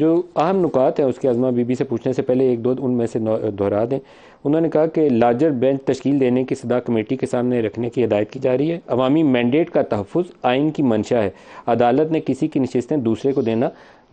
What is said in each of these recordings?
जो अहम नुकात हैं उसके अजमा बीबी से पूछने से पहले एक दो उनमें से दोहरा दें उन्होंने कहा कि लार्जर बेंच तश्ल देने की सदा कमेटी के सामने रखने की हदायत की जा रही है अवामी मैंडेट का तहफ़ आइन की मंशा है अदालत ने किसी की नशस्तें दूसरे को देना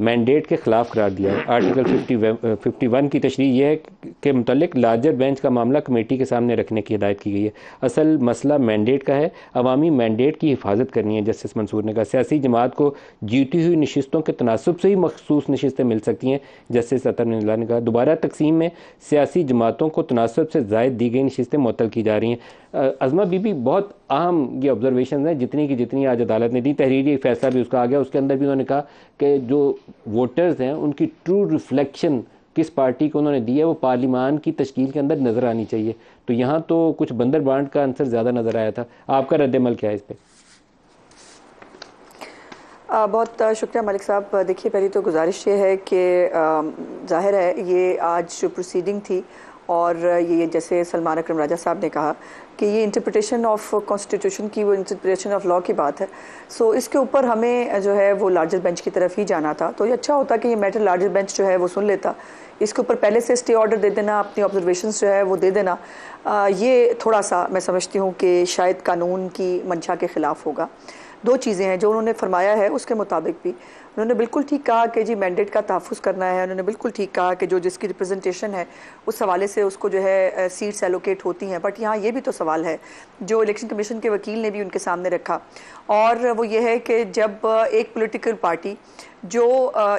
मैंडेट के खिलाफ करार दिया है आर्टिकल फिफ्टी फिफ्टी वन की तशरी यह है के मतलब लार्जर बेंच का मामला कमेटी के सामने रखने की हदायत की गई है असल मसला मैंडेट का है अवामी मैंडेट की हिफाजत करनी है जस्टिस मंसूर ने कहा सियासी जमात को जीती हुई नशस्तों के तनासब से ही मखसूस नशस्त फहरिस्तें मिल सकती हैं जस्टिस अतर ने कहा दोबारा तकसीम में सियासी जमातों को तनासब से जायद दी गई नशस्तें मुतल की जा रही हैं अजमा बीबी बहुत अहम ये ऑब्जर्वेशन हैं जितनी की जितनी आज अदालत ने दी तहरीरी फैसला भी उसका आ गया उसके अंदर भी उन्होंने कहा कि जो वोटर्स हैं उनकी ट्रू रिफ्लेक्शन किस पार्टी को उन्होंने दी है वो पार्लिमान की तश्कील के अंदर नज़र आनी चाहिए तो यहाँ तो कुछ बंदर बांट का आंसर ज़्यादा नज़र आया था आपका रद्दमल क्या है इस पर बहुत शुक्रिया मलिक साहब देखिए पहली तो गुजारिश ये है कि जाहिर है ये आज जो प्रोसीडिंग थी और ये जैसे सलमान अक्रम राजा साहब ने कहा कि ये इंटरप्रटेशन ऑफ कॉन्स्टिट्यूशन की वो इंटरप्रटेशन ऑफ लॉ की बात है सो so, इसके ऊपर हमें जो है वो लार्जर बेंच की तरफ ही जाना था तो ये अच्छा होता कि ये मैटर लार्जर बेंच जो है वो सुन लेता इसके ऊपर पहले से स्टे ऑर्डर दे देना अपनी ऑब्जर्वेशन जो है वो दे देना आ, ये थोड़ा सा मैं समझती हूँ कि शायद कानून की मंशा के ख़िलाफ़ होगा दो चीज़ें हैं जो उन्होंने फरमाया है उसके मुताबिक भी उन्होंने बिल्कुल ठीक कहा कि जी मैंडेट का तहफ़ करना है उन्होंने बिल्कुल ठीक कहा कि जो जिसकी रिप्रेजेंटेशन है उस हवाले से उसको जो है सीट्स एलोकेट होती हैं बट यहाँ ये भी तो सवाल है जो इलेक्शन कमीशन के वकील ने भी उनके सामने रखा और वो ये है कि जब एक पोलिटिकल पार्टी जो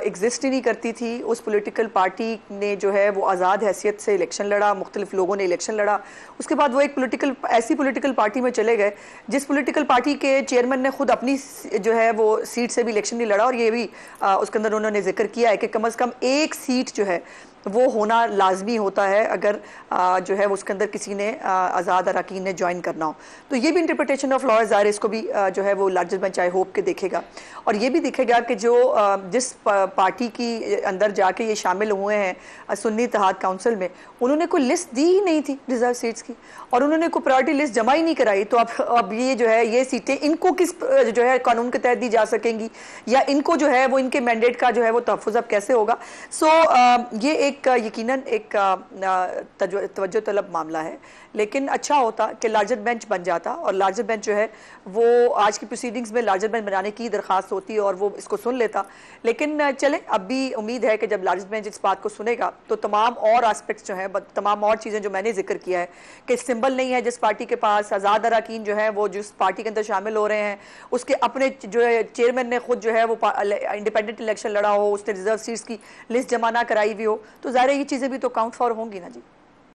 एग्जिस्ट ही नहीं करती थी उस पोलिटिकल पार्टी ने जो है वो आज़ाद हैसियत से इलेक्शन लड़ा मुख्तलिफ लोगों ने इलेक्शन लड़ा उसके बाद वो एक पोलिटिकल ऐसी पोलिटिकल पार्टी में चले गए जिस पोलिटिकल पार्टी के चेयरमैन ने खुद खुद अपनी जो है वो सीट से भी इलेक्शन नहीं लड़ा और ये भी आ, उसके अंदर उन्होंने जिक्र किया है कि कम अज़ कम एक सीट जो है तो वो होना लाजमी होता है अगर आ, जो है उसके अंदर किसी ने आज़ाद अरकान ने ज्वाइन करना हो तो ये भी इंटरप्रटेशन ऑफ लॉ ज़ाहिर इसको भी आ, जो है वो लार्जेस्ट बेंच आई होप के देखेगा और ये भी देखेगा कि जो आ, जिस पार्टी की अंदर जाके ये शामिल हुए हैं सुन्नी तहाद काउंसिल में उन्होंने कोई लिस्ट दी ही नहीं थी रिजर्व सीट्स की और उन्होंने कोई प्रायोरिटी लिस्ट जमा ही नहीं कराई तो अब अब ये जो है ये सीटें इनको किस जो है कानून के तहत दी जा सकेंगी या इनको जो है वो इनके मैंडेट का जो है वो तहफ़ अब कैसे होगा सो ये एक एक यकीनन एक तवज्जो तलब मामला है लेकिन अच्छा होता कि लार्जर बेंच बन जाता और लार्जर बेंच जो है वो आज की प्रोसीडिंग्स में लार्जर बेंच बनाने की दरख्वास्त होती और वो इसको सुन लेता लेकिन चले अब भी उम्मीद है कि जब लार्जर बेंच इस बात को सुनेगा तो तमाम और आस्पेक्ट्स जो हैं तमाम और चीज़ें जो मैंने जिक्र किया है कि सिंबल नहीं है जिस पार्टी के पास आज़ाद अरकान जो है वो जिस पार्टी के अंदर शामिल हो रहे हैं उसके अपने जो है चेयरमैन ने खुद जो है वो इंडिपेंडेंट इलेक्शन लड़ा हो उसने रिजर्व सीट्स की लिस्ट जमा ना कराई हुई हो तो ज़ाहिर ये चीज़ें भी तो काउंट फॉर होंगी ना जी